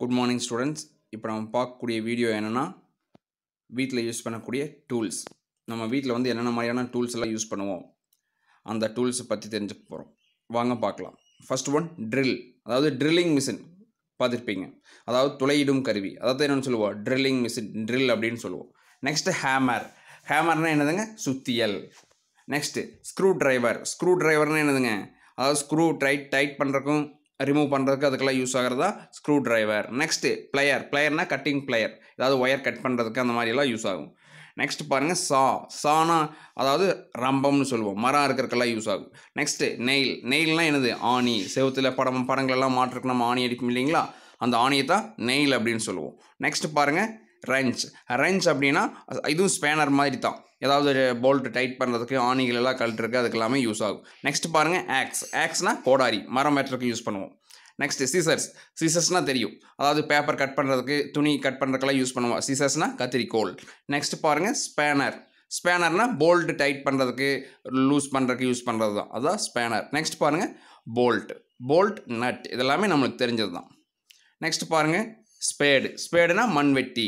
good morning students இப்போ நம்ம பார்க்கக்கூடிய வீடியோ என்னென்னா வீட்டில் யூஸ் பண்ணக்கூடிய டூல்ஸ் நம்ம வீட்டில் வந்து என்னென்ன மாதிரியான டூல்ஸ் எல்லாம் யூஸ் பண்ணுவோம் அந்த டூல்ஸை பற்றி தெரிஞ்சுக்க போகிறோம் வாங்க பார்க்கலாம் ஃபஸ்ட் ஒன் ட்ரில் அதாவது ட்ரில்லிங் மிஷின் பார்த்துருப்பீங்க அதாவது துளையிடும் கருவி அதாவது என்னென்னு சொல்லுவோம் ட்ரில்லிங் மிஷின் ட்ரில் அப்படின்னு சொல்லுவோம் நெக்ஸ்ட்டு ஹேமர் ஹேமர்னால் என்னதுங்க சுத்தியல் நெக்ஸ்ட்டு ஸ்க்ரூ ட்ரைவர் ஸ்க்ரூ ட்ரைவர்னால் என்னதுங்க அதாவது ஸ்க்ரூ டைட் டைட் பண்ணுறக்கும் ரிமூவ் பண்ணுறதுக்கு அதுக்கெல்லாம் யூஸ் ஆகிறதா ஸ்க்ரூ ட்ரைவர் நெக்ஸ்ட்டு பிளேயர் பிளேயர்னால் கட்டிங் பிளேயர் ஏதாவது ஒயர் கட் பண்ணுறதுக்கு அந்த மாதிரியெல்லாம் யூஸ் ஆகும் நெக்ஸ்ட் பாருங்கள் சா சானா அதாவது ரம்பம்னு சொல்லுவோம் மரம் இருக்கிறக்கெல்லாம் யூஸ் ஆகும் நெக்ஸ்ட்டு நெயில் நெயில்னால் என்னது ஆணி செவத்தில் படம் படங்களெல்லாம் மாற்றிருக்கு நம்ம ஆணி அடிக்கும் இல்லைங்களா அந்த ஆணியை தான் நெயில் அப்படின்னு சொல்லுவோம் நெக்ஸ்ட் பாருங்கள் ரெஞ்ச் ரெஞ்ச் அப்படின்னா இதுவும் ஸ்பேனர் மாதிரி தான் ஏதாவது ஒரு போல்ட்டு டைட் பண்ணுறதுக்கு ஆணிகள் எல்லாம் கழட்டுருக்கு அதுக்கு எல்லாமே யூஸ் ஆகும் நெக்ஸ்ட் பாருங்கள் ஆக்ஸ் ஆக்ஸ்னால் கோடாரி மரம் வெட்டுறதுக்கு யூஸ் பண்ணுவோம் நெக்ஸ்ட் சீசர்ஸ் சீசர்ஸ்னால் தெரியும் அதாவது பேப்பர் கட் பண்ணுறதுக்கு துணி கட் பண்ணுறதுக்கெல்லாம் யூஸ் பண்ணுவோம் சீசர்ஸ்னால் கத்திரிக்கோல் நெக்ஸ்ட் பாருங்கள் ஸ்பேனர் ஸ்பேனர்னால் போல்ட்டு டைட் பண்ணுறதுக்கு லூஸ் பண்ணுறதுக்கு யூஸ் பண்ணுறது தான் அதுதான் ஸ்பேனர் நெக்ஸ்ட் பாருங்கள் போல்ட் போல்ட் நட் இதெல்லாமே நம்மளுக்கு தெரிஞ்சது தான் நெக்ஸ்ட் பாருங்கள் ஸ்பேடு ஸ்பேடுனா மண்வெட்டி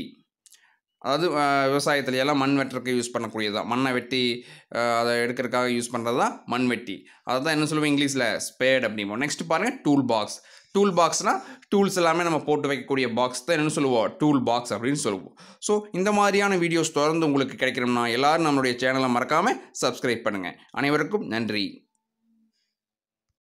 அதாவது விவசாயத்தில் எல்லாம் மண் வெட்டுறதுக்கு யூஸ் பண்ணக்கூடியது தான் மண்ணை வெட்டி அதை எடுக்கிறதுக்காக யூஸ் பண்ணுறது தான் வெட்டி அதை தான் என்ன சொல்லுவோம் இங்கிலீஷில் ஸ்பேட் அப்படிம்போம் நெக்ஸ்ட் பாருங்கள் டூல் பாக்ஸ் டூல் பாக்ஸ்னால் டூல்ஸ் எல்லாமே நம்ம போட்டு வைக்கக்கூடிய பாக்ஸ் தான் என்ன சொல்லுவோம் டூல் பாக்ஸ் அப்படின்னு சொல்லுவோம் ஸோ இந்த மாதிரியான வீடியோஸ் தொடர்ந்து உங்களுக்கு கிடைக்கணும்னா எல்லோரும் நம்மளுடைய சேனலை மறக்காமல் சப்ஸ்கிரைப் பண்ணுங்கள் அனைவருக்கும் நன்றி